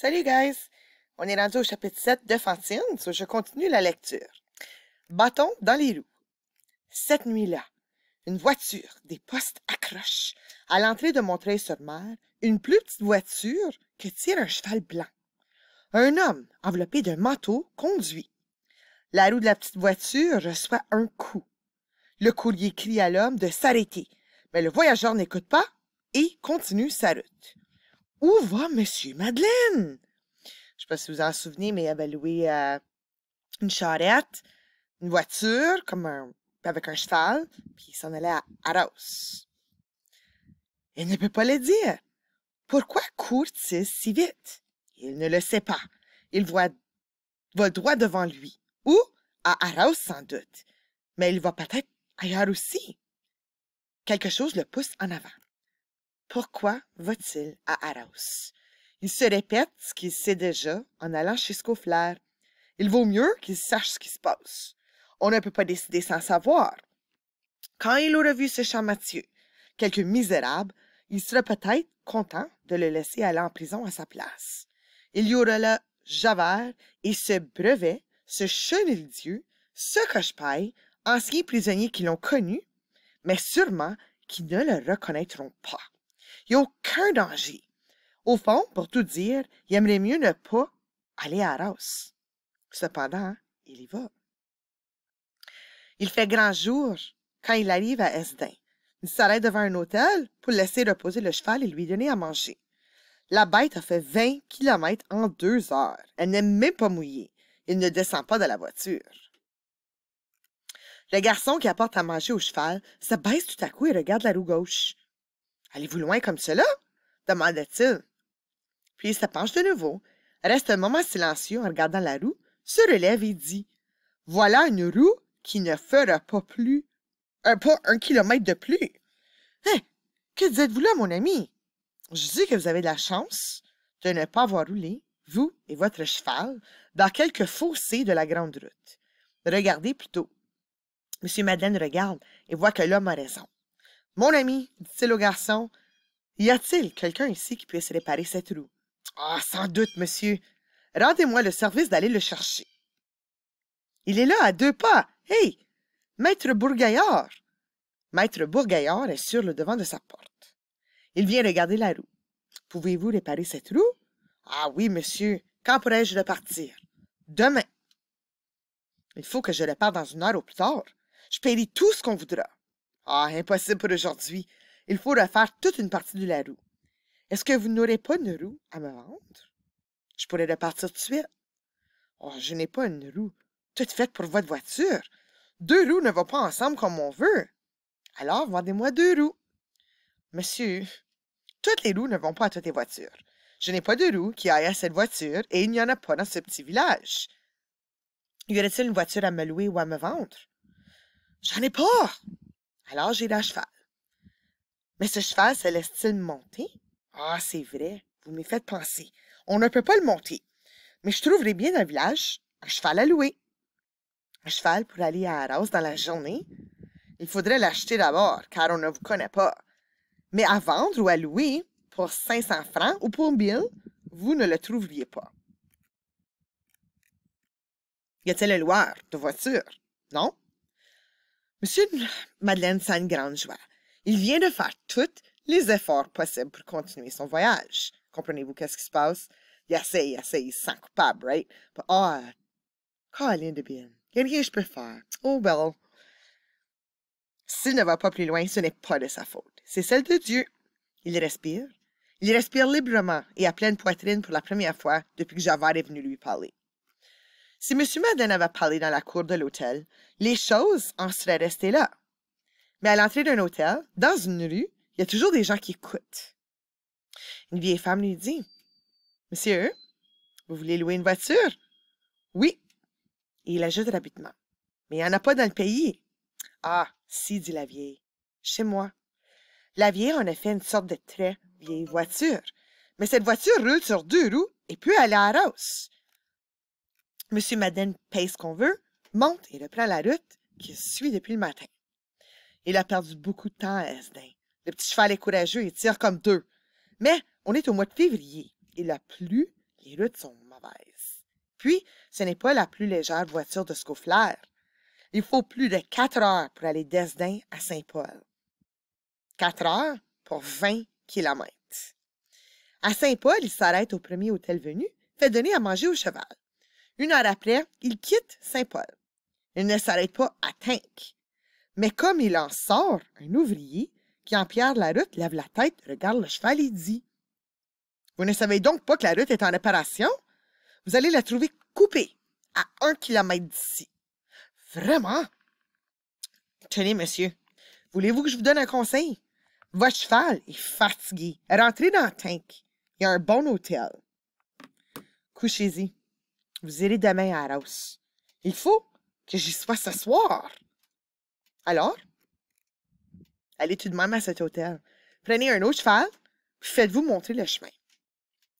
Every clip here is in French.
Salut, guys! On est rendu au chapitre 7 de Fantine, je continue la lecture. Bâton dans les roues. Cette nuit-là, une voiture, des postes accroche À l'entrée de Montreuil-sur-Mer, une plus petite voiture que tire un cheval blanc. Un homme, enveloppé d'un manteau, conduit. La roue de la petite voiture reçoit un coup. Le courrier crie à l'homme de s'arrêter, mais le voyageur n'écoute pas et continue sa route. Où va Monsieur Madeleine? Je sais pas si vous en souvenez, mais il avait loué euh, une charrette, une voiture, comme un, avec un cheval, puis il s'en allait à Arros. Il ne peut pas le dire. Pourquoi court-il si vite? Il ne le sait pas. Il voit, va droit devant lui, ou à Arros, sans doute, mais il va peut-être ailleurs aussi. Quelque chose le pousse en avant. Pourquoi va-t-il à Araus? Il se répète ce qu'il sait déjà en allant chez Scaufflaire. Il vaut mieux qu'il sache ce qui se passe. On ne peut pas décider sans savoir. Quand il aura vu ce Mathieu, quelque misérable, il sera peut-être content de le laisser aller en prison à sa place. Il y aura là Javert et ce brevet, ce Dieu, ce Cochepaille, anciens prisonniers qui l'ont connu, mais sûrement qui ne le reconnaîtront pas. Il n'y a aucun danger. Au fond, pour tout dire, il aimerait mieux ne pas aller à Arras. Cependant, il y va. Il fait grand jour quand il arrive à Esdin. Il s'arrête devant un hôtel pour laisser reposer le cheval et lui donner à manger. La bête a fait 20 kilomètres en deux heures. Elle n'est même pas mouillée. Il ne descend pas de la voiture. Le garçon qui apporte à manger au cheval se baisse tout à coup et regarde la roue gauche. Allez-vous loin comme cela? demanda-t-il. Puis il se penche de nouveau, reste un moment silencieux en regardant la roue, se relève et dit Voilà une roue qui ne fera pas plus un euh, pas un kilomètre de plus. Hein? Que dites-vous là, mon ami? Je dis que vous avez de la chance de ne pas avoir roulé, vous et votre cheval, dans quelque fossé de la grande route. Regardez plutôt. M. Madeleine regarde et voit que l'homme a raison. Mon ami, dit-il au garçon, y a-t-il quelqu'un ici qui puisse réparer cette roue? Ah, sans doute, monsieur. Rendez-moi le service d'aller le chercher. Il est là à deux pas. Hey! Maître Bourgaillard! Maître Bourgaillard est sur le devant de sa porte. Il vient regarder la roue. Pouvez-vous réparer cette roue? Ah oui, monsieur. Quand pourrais-je repartir? Demain. Il faut que je répare dans une heure au plus tard. Je paierai tout ce qu'on voudra. Ah, impossible pour aujourd'hui. Il faut refaire toute une partie de la roue. Est-ce que vous n'aurez pas une roue à me vendre? Je pourrais repartir tout de suite. Oh, je n'ai pas une roue toute faite pour votre voiture. Deux roues ne vont pas ensemble comme on veut. Alors, vendez-moi deux roues. Monsieur, toutes les roues ne vont pas à toutes les voitures. Je n'ai pas de roue qui aille à cette voiture et il n'y en a pas dans ce petit village. Y aurait-il une voiture à me louer ou à me vendre? J'en ai pas! Alors j'ai la cheval. Mais ce cheval se laisse-t-il monter? Ah, c'est vrai, vous m'y faites penser. On ne peut pas le monter. Mais je trouverai bien dans le village un cheval à louer. Un cheval pour aller à Arras dans la journée. Il faudrait l'acheter d'abord, car on ne vous connaît pas. Mais à vendre ou à louer, pour 500 francs ou pour 1000, vous ne le trouveriez pas. Y a-t-il un loueur de voiture? Non? Monsieur Madeleine grande joie. il vient de faire tous les efforts possibles pour continuer son voyage. Comprenez-vous qu'est-ce qui se passe? Il essaie, il essaie, il sent coupable, right? But, oh, ah, Colin de bien, il que je peux faire. Oh, well. S'il ne va pas plus loin, ce n'est pas de sa faute. C'est celle de Dieu. Il respire. Il respire librement et à pleine poitrine pour la première fois depuis que Javard est venu lui parler si m Madden avait parlé dans la cour de l'hôtel les choses en seraient restées là mais à l'entrée d'un hôtel dans une rue il y a toujours des gens qui écoutent une vieille femme lui dit monsieur vous voulez louer une voiture oui et il ajoute rapidement mais il n'y en a pas dans le pays ah si dit la vieille chez moi la vieille en a fait une sorte de très vieille voiture mais cette voiture roule sur deux roues et peut aller à la Monsieur Madden paye ce qu'on veut, monte et reprend la route qu'il suit depuis le matin. Il a perdu beaucoup de temps à Esdin. Le petit cheval est courageux et tire comme deux. Mais on est au mois de février. Il a plu, les routes sont mauvaises. Puis, ce n'est pas la plus légère voiture de Scaufflaire. Il faut plus de quatre heures pour aller d'Esdin à Saint-Paul. Quatre heures pour vingt kilomètres. À Saint-Paul, il s'arrête au premier hôtel venu, fait donner à manger au cheval. Une heure après, il quitte Saint-Paul. Il ne s'arrête pas à Tinques. Mais comme il en sort, un ouvrier qui empierre la route lève la tête, regarde le cheval et dit Vous ne savez donc pas que la route est en réparation Vous allez la trouver coupée à un kilomètre d'ici. Vraiment Tenez, monsieur, voulez-vous que je vous donne un conseil Votre cheval est fatigué. Rentrez dans Tinques. Il y a un bon hôtel. Couchez-y. Vous irez demain à Arras. Il faut que j'y sois ce soir. Alors, allez tout de même à cet hôtel. Prenez un autre cheval, puis faites-vous montrer le chemin.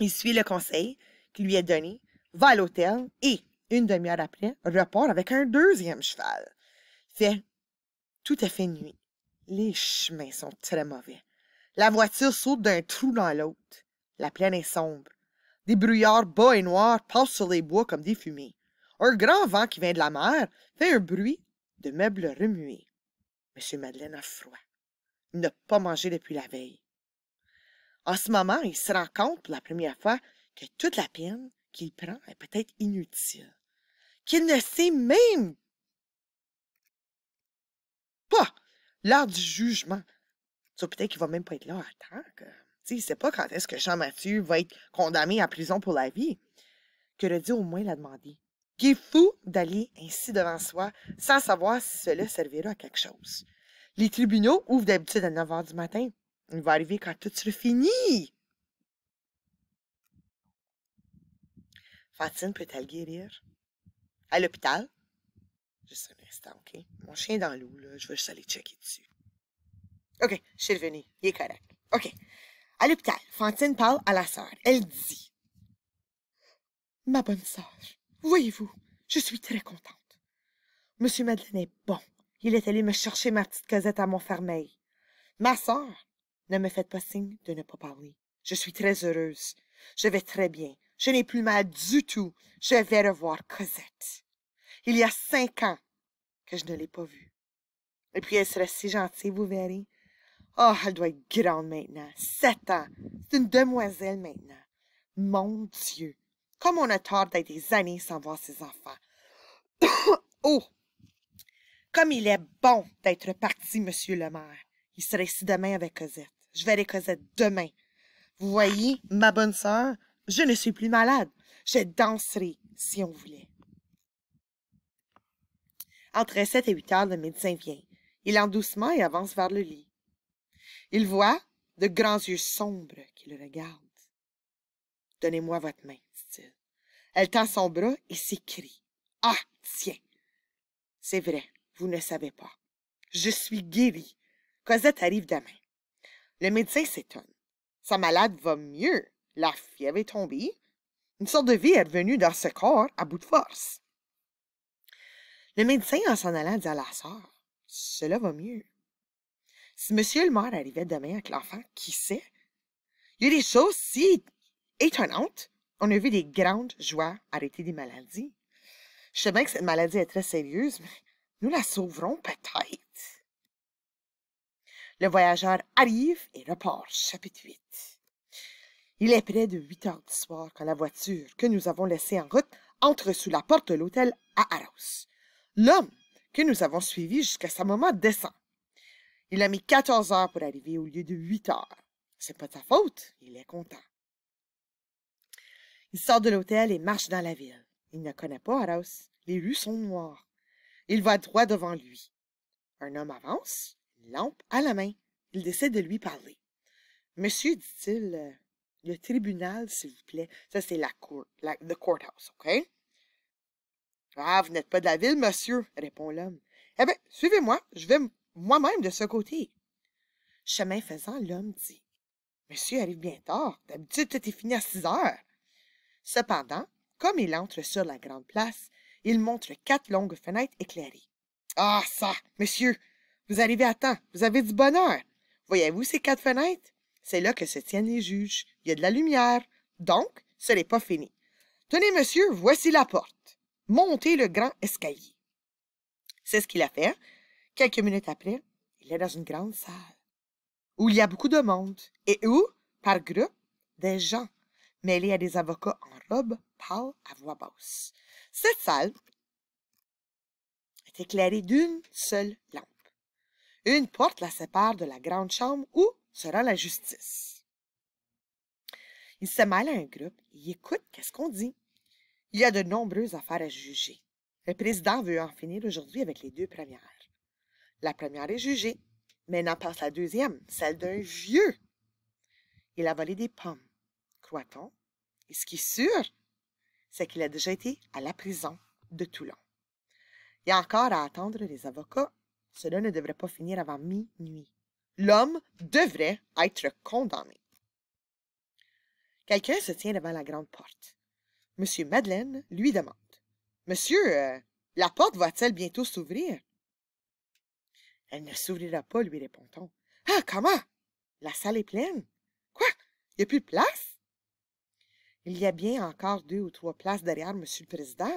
Il suit le conseil qui lui est donné, va à l'hôtel et, une demi-heure après, repart avec un deuxième cheval. Fait tout à fait nuit. Les chemins sont très mauvais. La voiture saute d'un trou dans l'autre. La plaine est sombre des brouillards bas et noirs passent sur les bois comme des fumées. Un grand vent qui vient de la mer fait un bruit de meubles remués. M. Madeleine a froid. Il n'a pas mangé depuis la veille. En ce moment, il se rend compte pour la première fois que toute la peine qu'il prend est peut-être inutile, qu'il ne sait même pas l'heure du jugement. Ça, peut-être qu'il va même pas être là à temps. T'sais, il ne pas quand est-ce que Jean-Mathieu va être condamné à prison pour la vie. Que le au moins l'a demandé. Qui est fou d'aller ainsi devant soi sans savoir si cela servira à quelque chose. Les tribunaux ouvrent d'habitude à 9 h du matin. Il va arriver quand tout sera fini. Fantine peut-elle guérir? À l'hôpital? Juste un instant, OK? Mon chien est dans l'eau, là. Je vais juste aller checker dessus. OK, je suis revenu. Il est correct. OK. À l'hôpital, Fantine parle à la sœur. Elle dit Ma bonne sœur, voyez-vous, je suis très contente. Monsieur Madeleine est bon. Il est allé me chercher ma petite Cosette à Montfermeil. Ma sœur, ne me faites pas signe de ne pas parler. Je suis très heureuse. Je vais très bien. Je n'ai plus mal du tout. Je vais revoir Cosette. Il y a cinq ans que je ne l'ai pas vue. Et puis elle serait si gentille, vous verrez. Ah, elle doit être grande maintenant. Sept ans. C'est une demoiselle maintenant. Mon Dieu. Comme on a tort d'être des années sans voir ses enfants. oh! Comme il est bon d'être parti, monsieur le maire. Il serait ici demain avec Cosette. Je verrai Cosette demain. Vous voyez, ma bonne sœur, je ne suis plus malade. Je danserai, si on voulait. Entre sept et huit heures, le médecin vient. Il en doucement et avance vers le lit. Il voit de grands yeux sombres qui le regardent. Donnez-moi votre main, dit-il. Elle tend son bras et s'écrie. Ah, tiens! C'est vrai, vous ne savez pas. Je suis guérie. Cosette arrive demain. Le médecin s'étonne. Sa malade va mieux. La fièvre est tombée. Une sorte de vie est revenue dans ce corps à bout de force. Le médecin, en s'en allant, dit à la sœur, Cela va mieux. Si monsieur le maire arrivait demain avec l'enfant, qui sait? Il y a des choses si étonnantes. On a vu des grandes joies arrêter des maladies. Je sais bien que cette maladie est très sérieuse, mais nous la sauverons peut-être. Le voyageur arrive et repart, chapitre 8. Il est près de 8 heures du soir quand la voiture que nous avons laissée en route entre sous la porte de l'hôtel à Arras. L'homme que nous avons suivi jusqu'à ce moment descend. Il a mis 14 heures pour arriver au lieu de 8 heures. C'est pas de sa faute, il est content. Il sort de l'hôtel et marche dans la ville. Il ne connaît pas Horace. Les rues sont noires. Il va droit devant lui. Un homme avance, une lampe à la main. Il décide de lui parler. Monsieur, dit-il, euh, le tribunal, s'il vous plaît. Ça, c'est la cour, la, the courthouse, OK? Ah, vous n'êtes pas de la ville, monsieur, répond l'homme. Eh bien, suivez-moi, je vais moi-même de ce côté. Chemin faisant, l'homme dit Monsieur arrive bien tard. D'habitude, tout est fini à six heures. Cependant, comme il entre sur la grande place, il montre quatre longues fenêtres éclairées. Ah, ça, monsieur, vous arrivez à temps, vous avez du bonheur. Voyez-vous ces quatre fenêtres? C'est là que se tiennent les juges. Il y a de la lumière. Donc, ce n'est pas fini. Tenez, monsieur, voici la porte. Montez le grand escalier. C'est ce qu'il a fait, Quelques minutes après, il est dans une grande salle où il y a beaucoup de monde et où, par groupe, des gens mêlés à des avocats en robe parlent à voix basse. Cette salle est éclairée d'une seule lampe. Une porte la sépare de la grande chambre où sera la justice. Il se mêle à un groupe et écoute qu'est-ce qu'on dit. Il y a de nombreuses affaires à juger. Le président veut en finir aujourd'hui avec les deux premières. La première est jugée. mais Maintenant passe la deuxième, celle d'un vieux. Il a volé des pommes, croit-on. Et ce qui est sûr, c'est qu'il a déjà été à la prison de Toulon. Il y a encore à attendre les avocats. Cela ne devrait pas finir avant minuit. L'homme devrait être condamné. Quelqu'un se tient devant la grande porte. Monsieur Madeleine lui demande Monsieur, euh, la porte va-t-elle bientôt s'ouvrir elle ne s'ouvrira pas, lui répond-on. Ah, comment? La salle est pleine. Quoi? Il n'y a plus de place? Il y a bien encore deux ou trois places derrière Monsieur le Président,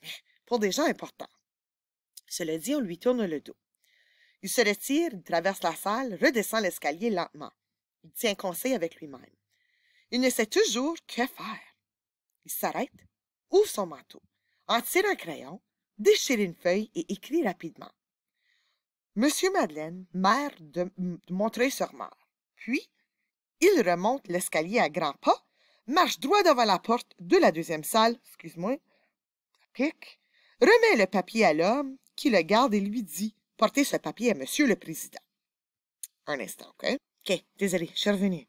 mais pour des gens importants. Cela dit, on lui tourne le dos. Il se retire, il traverse la salle, redescend l'escalier lentement. Il tient conseil avec lui-même. Il ne sait toujours que faire. Il s'arrête, ouvre son manteau, en tire un crayon, déchire une feuille et écrit rapidement. Monsieur Madeleine, maire de Montreuil-sur-Mer. Puis, il remonte l'escalier à grands pas, marche droit devant la porte de la deuxième salle, excuse-moi, remet le papier à l'homme qui le garde et lui dit Portez ce papier à monsieur le président. Un instant, OK? OK, désolé, je suis revenu.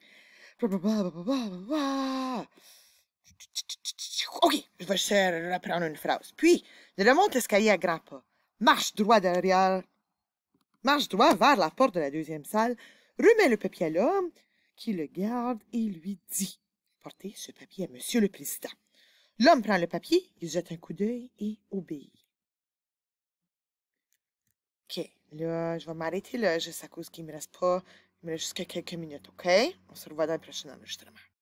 OK, je vais reprendre une phrase. Puis, il remonte l'escalier à grands pas, marche droit derrière marche droit vers la porte de la deuxième salle, remet le papier à l'homme, qui le garde et lui dit Portez ce papier à Monsieur le Président. L'homme prend le papier, il jette un coup d'œil et obéit. OK, là, je vais m'arrêter là, juste à cause qu'il ne me reste pas, il me reste jusqu'à quelques minutes, OK? On se revoit dans le prochain enregistrement.